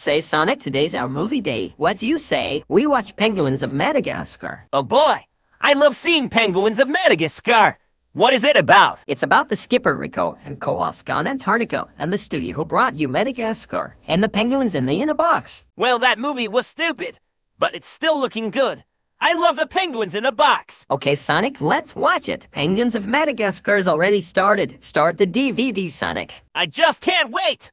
Say, Sonic, today's our movie day. What do you say? We watch Penguins of Madagascar. Oh boy, I love seeing Penguins of Madagascar. What is it about? It's about the skipper Rico and Kowalski on Antarctica and the studio who brought you Madagascar and the penguins in the inner box. Well, that movie was stupid, but it's still looking good. I love the penguins in a box. Okay, Sonic, let's watch it. Penguins of Madagascar's already started. Start the DVD, Sonic. I just can't wait!